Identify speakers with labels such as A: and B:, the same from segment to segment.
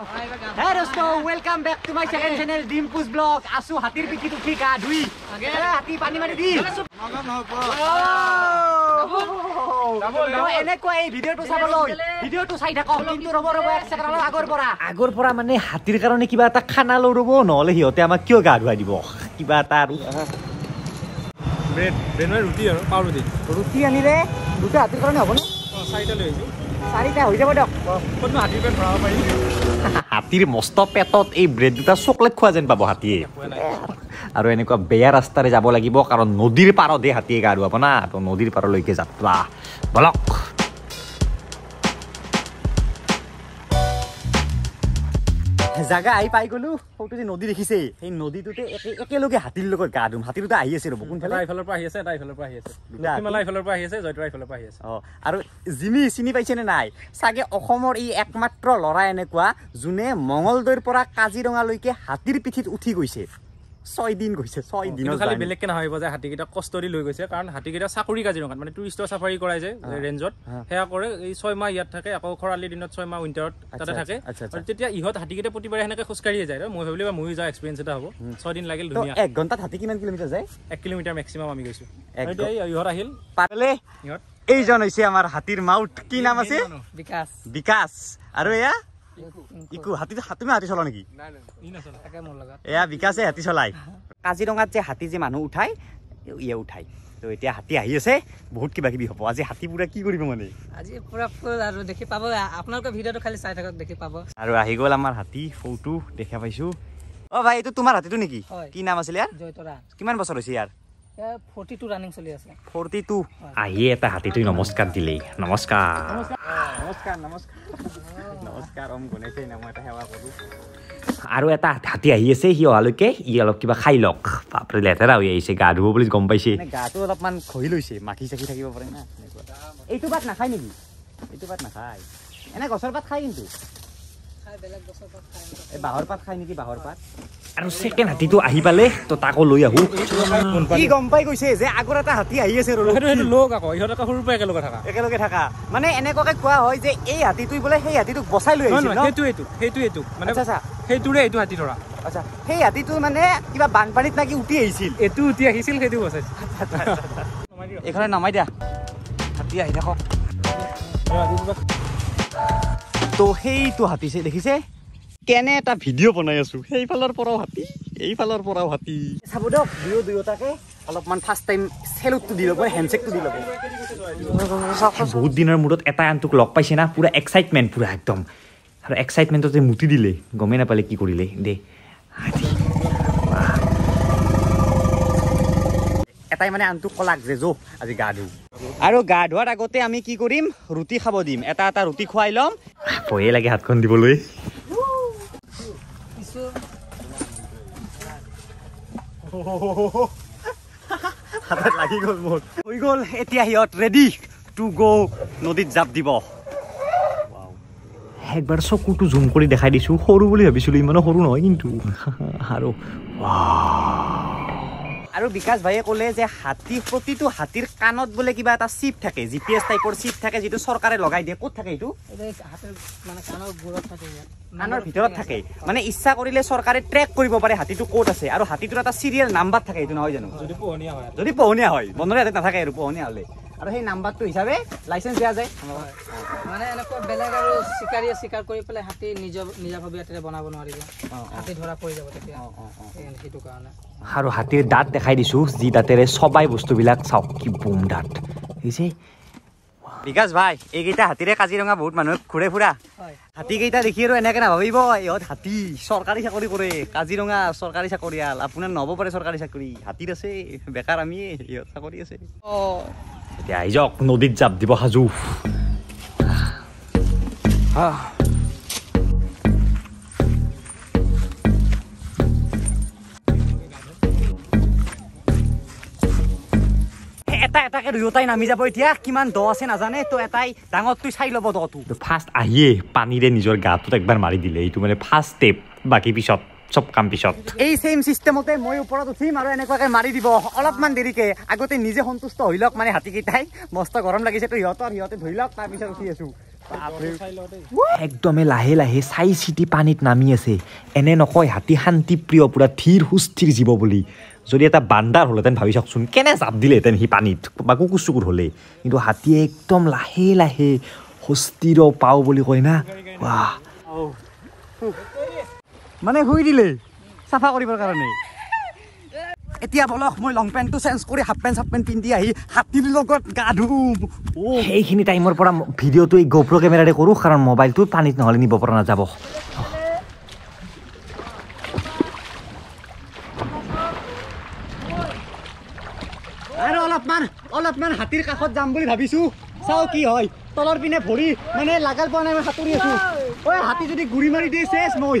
A: Hello, so welcome back to my second channel, Dimpus Blog. Asu hati pipi tu kika, dui. Okay. Hati pani mana di? Oh, ini kau eh video tu sama loh. Video tu saya dah kau pintu robo robo yang sekarang lo agor pora. Agor pora mana hati kerana kita tak kena lo robo nolah hiot ya mak kyo gadu aja boh. Kita taru. Bread, bread mana roti ya? Pau roti. Roti ani deh. Roti hati kerana apa? Saya dah lewat. হাতীৰ মস্ত পেটত এই bread দুটা chocolate খোৱা যেন পাব হাতীয়ে আৰু এনেকুৱা বেয়া ৰাস্তাৰে যাব লাগিব কাৰণ নদীৰ পাৰত এই হাতীয়ে গাৰু আপোনাৰ নদীৰ পাৰলৈকে যাত্ৰা বলক জাগা আহি পাই গলো সৌটো যে নদী দেখিছে সেই নদীটোতে একেলগে হাতীৰ লগত গা ধুম হাতীটোতে আহি আছে ৰ'ব কোনফালে আহি আছে আহি আছে মেলা আহি আছে আহি আছে অঁ আৰু জিমি চিনি পাইছে নে নাই চাগে অসমৰ এই একমাত্ৰ ল'ৰা এনেকুৱা যোনে মঙলদৈৰ পৰা কাজিৰঙালৈকে হাতীৰ পিঠিত উঠি গৈছে ছয় দিন গৈছে ছয় দিন খালি বেলেগকে নাভাবিব যে হাতীকেইটা কষ্টৰি লৈ গৈছে কাৰণ হাতীকেইটা চাকৰি কাজিৰঙাত মানে টুৰিষ্টৰ চাফাৰী কৰাই যে ৰেঞ্জত সেয়া কৰে এই ছয় মাহ ইয়াত থাকে আকৌ খৰালি দিনত ছয় মাহ উইণ্টাৰত তাতে থাকে তেতিয়া ইহঁত হাতীকেইটা প্ৰতিবাৰে সেনেকে খোজকাঢ়িয়ে যায় মই ভাবিলো বা ময়ো যাওঁ এক্সপিৰিয়েঞ্চ এটা হ'ব ছয় দিন লাগিল ধুনীয়া এক ঘণ্টাত হাতী কিমান কিলোমিটাৰ যায় এক কিলোমিটাৰ মেক্সিমাম আমি গৈছো ইহঁত আহিল পাৰিলে ইহঁত এইজন হৈছে আমাৰ হাতীৰ মাউথ কি নাম আছে বিকাশ বিকাশ আৰু এয়া হাতী চলাই কাজিৰঙাত যে হাতী যে মানুহ উঠাই ইয়ে উঠাই তো এতিয়া হাতী আহি আছে বহুত কিবা কিবি হব আজি হাতী পুৰা কি কৰিব মানে আজি পুৰা ফুল আৰু দেখি পাব আপোনালোকে ভিডিঅটো খালি চাই থাকক দেখি পাব আৰু আহি গল আমাৰ হাতী ফটো দেখা পাইছো অ ভাই এইটো তোমাৰ হাতীটো নেকি কি নাম আছিল ইয়াৰ জয়তৰা কিমান বছৰ হৈছে ইয়াৰ আৰু এটা হাতী আহি আছে সি অহালৈকে ই অলপ কিবা খাই লওক বাপৰে লেতেৰা হৈ আহিছে গা ধুব বুলি গম পাইছে গাটো অলপমান খহি লৈছে মাখি চাখি থাকিব পাৰে না এইটো পাত নাখায় নেকি এইটো পাত নাখায় এনে গছৰ পাত খায় কিন্তু বাহৰ পাত খায় নেকি বাহৰ পাত আৰু ছেকেণ্ড হাতীটো আহি পালে তো তাকো লৈ আহো কি গম পাই গৈছে যে আগৰ এটা হাতী আহি আছে লোক আকৌ ইহঁতক সৰুৰ পৰা একেলগে থাকা একেলগে থাকা মানে এনেকুৱাকে কোৱা হয় যে এই হাতীটোই বোলে সেই হাতীটোক বচাই লৈ আহিছে সেইটো এইটো সেইটো এইটো মানে সেইটোৰে এইটো হাতী ধৰা আচ্ছা সেই হাতীটো মানে কিবা বানপানীত নাকি উঠি আহিছিল এইটো উঠি আহিছিল সেইটো বচাই এইখনে নামাই দিয়া হাতী আহি থাকক তো সেইটো হাতী দেখিছে কেনে এটা ভিডিঅ' বনাই আছো সেইফালৰ পৰাও হাতী এইফালৰ পৰাও হাতী চাব দিয়ক দুয়ো দুয়োটাকে অলপমান ফাৰ্ষ্ট টাইম চেলুটো দি ল'ব হেণ্ডছেকটো দি ল'ব বহুত দিনৰ মূৰত এটা আনটোক লগ পাইছে না পুৰা এক্সাইটমেণ্ট পুৰা একদম আৰু এক্সাইটমেণ্টতে মুটি দিলে গমেই নাপালে কি কৰিলে দে এটাই মানে আনটো কলাক যে জোপ আজি গা ধু আৰু গা ধোৱাৰ আগতে আমি কি কৰিম ৰুটি খাব দিম এটা এটা ৰুটি খুৱাই ল'ম ভয়ে লাগে হাতখন দিবলৈ সিহঁত ৰেডি টু গ' নদীত জাপ দিব একবাৰ চকুটো জুম কৰি দেখাই দিছো সৰু বুলি ভাবিছিলো ইমানো সৰু নহয় কিন্তু আৰু আৰু বিকাশ ভাইয়ে ক'লে যে হাতী প্ৰতিটো হাতীৰ কাণত বোলে কিবা এটা চিপ থাকে জি পি এছ টাইপৰ চিপ থাকে যিটো চৰকাৰে লগাই দিয়ে ক'ত থাকে এইটো কাণৰ ভিতৰত থাকে মানে ইচ্ছা কৰিলে চৰকাৰে ট্ৰেক কৰিব পাৰে হাতীটো ক'ত আছে আৰু হাতীটোৰ এটা চিৰিয়েল নাম্বাৰ থাকে এইটো নহয় জানো যদি পোহনীয়া হয় যদি পোহনীয়া হয় বন্ধৰে হাতীত নাথাকে আৰু পোহনীয়া হ'লে আৰু সেই নাম্বাৰটো হিচাপে লাইচেঞ্চ দিয়া যায় মানে এনেকুৱা বেলেগ আৰু চিকাৰীয়ে চিকাৰ কৰি পেলাই হাতী নিজৰ নিজাভাৱে ইয়াতে বনাব নোৱাৰিব হাতী ধৰা পৰি যাব তেতিয়া সেইটো কাৰণে আৰু হাতীৰ দাঁত দেখাই দিছোঁ যি দাঁতেৰে চবাই বস্তুবিলাক চাওক কি বুম দাঁত বুজি বিকাশ ভাই এইকেইটা হাতীৰে কাজিৰঙা বহুত মানুহে ঘূৰে ফুৰা হাতীকেইটা দেখি আৰু এনেকৈ নাভাবিব ইহঁত হাতী চৰকাৰী চাকৰি কৰে কাজিৰঙা চৰকাৰী চাকৰিয়াল আপোনাৰ নহ'ব পাৰে চৰকাৰী চাকৰি হাতীত আছে বেকাৰ আমিয়ে ইহঁত চাকৰি আছে অঁ এতিয়া আহি যাওক নদীত জাপ দিব সাজু এটা এটাকে দুয়োটাই নামি যাব এতিয়া কিমান দ আছে নাজানে তো এটাই ডাঙৰটোই চাই ল'ব দটো ফাৰ্ষ্ট আহিয়ে পানীৰে নিজৰ গাটোত একবাৰ মাৰি দিলে এইটো মানে ফাৰ্ষ্ট ষ্টেপ বাকী পিছত চপকাম পিছত এই চেম চিষ্টেমতে ময়ো ওপৰত উঠিম আৰু এনেকুৱাকে মাৰি দিব অলপমান দেৰিকে আগতে নিজে সন্তুষ্ট হৈ লওক মানে হাতীকেইটাই মস্ত গৰম লাগিছেতো সিহঁতৰ সিহঁতে ধৰি লওক তাৰপিছত উঠি আছো একদমে লাহে লাহে চাই চিটি পানীত নামি আছে এনে নকয় হাতী শান্তি প্ৰিয় পূৰা ধীৰ সুস্থিৰ জীৱ বুলি যদি এটা বান্দাৰ হ'লহেঁতেন ভাবি চাওকচোন কেনে জাপ দিলেহেঁতেন সি পানীত বা কুকুৰ চুকুৰ হ'লে কিন্তু হাতীয়ে একদম লাহে লাহে সুস্থিৰ পাওঁ বুলি কয় না মানে শুই দিলে চাফা কৰিবৰ কাৰণে এতিয়া বলক মই লং পেণ্টটো চেঞ্জ কৰি হাফ পেণ্ট চাফ পেণ্ট পিন্ধি আহি হাতীৰ লগত গা ধুম অ' সেইখিনি টাইমৰ পৰা ভিডিঅ'টো এই গপ্ৰ কেমেৰাৰে কৰোঁ কাৰণ মোবাইলটো পানীত নহ'লে নিব পৰা নাযাব আৰু অলপমান অলপমান হাতীৰ কাষত যাম বুলি ভাবিছোঁ চাওঁ কি হয় তলৰ পিনে ভৰি মানে লাগাল পোৱা নাই মই সাঁতুৰি আছোঁ অ' হাতী যদি গুৰি মাৰি দিয়ে চেচ মই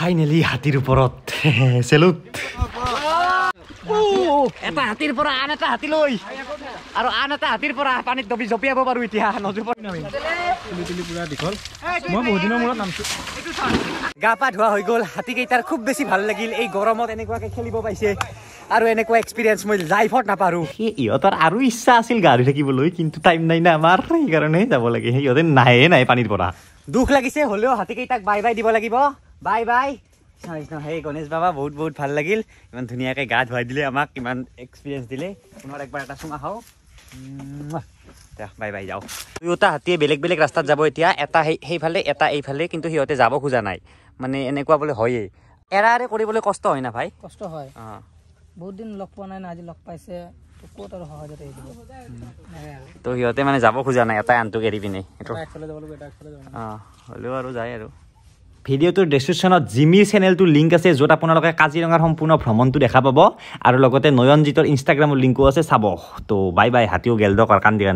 A: ফাইনেলি হাতীৰ ওপৰত চেলুট এটা হাতীৰ পৰা আন এটা হাতী লৈ আৰু আন এটা হাতীৰ পৰা পানীত দবি জপিয়াব পাৰো এতিয়া নজুপৰ গা পা ধোৱা হৈ গ'ল হাতীকেইটাৰ খুব বেছি ভাল লাগিল এই গৰমত এনেকুৱাকৈ খেলিব পাইছে আৰু এনেকুৱা এক্সপিৰিয়েঞ্চ মই লাইফত নাপাৰো সিহঁতৰ আৰু ইচ্ছা আছিল গাড়ী থাকিবলৈ কিন্তু টাইম নাই না আমাৰ সেইকাৰণে যাব লাগে সিহঁতে নাহে নাই পানীৰ পৰা দুখ লাগিছে হলেও হাতীকেইটাক বাই বাই দিব লাগিব বাই বাই হেই গণেশ বাবা বহুত বহুত ভাল লাগিল ইমান ধুনীয়াকে গা ধুৱাই দিলে আমাক ইমান এক্সপিৰিয়েঞ্চ দিলে পুনৰ একবাৰ এটা চুমা খাওঁ বাই বাই যাওঁ দুয়োটা হাতীয়ে বেলেগ বেলেগ ৰাস্তাত যাব এতিয়া এটা সেই সেইফালে এটা এইফালে কিন্তু সিহঁতে যাব খোজা নাই মানে এনেকুৱা বোলে হয়েই এৰাৰে কৰিবলৈ কষ্ট হয় না ভাই কষ্ট হয় অঁ লিংক আছে য'ত আপোনালোকে কাজিৰঙাৰ সম্পূৰ্ণ ভ্ৰমণটো দেখা পাব আৰু লগতে নয়নজিতৰ ইনষ্টাগ্ৰামৰ লিংকো আছে চাব তো বাই বাই হাতীও গেলডকৰ কান্দি কান্দি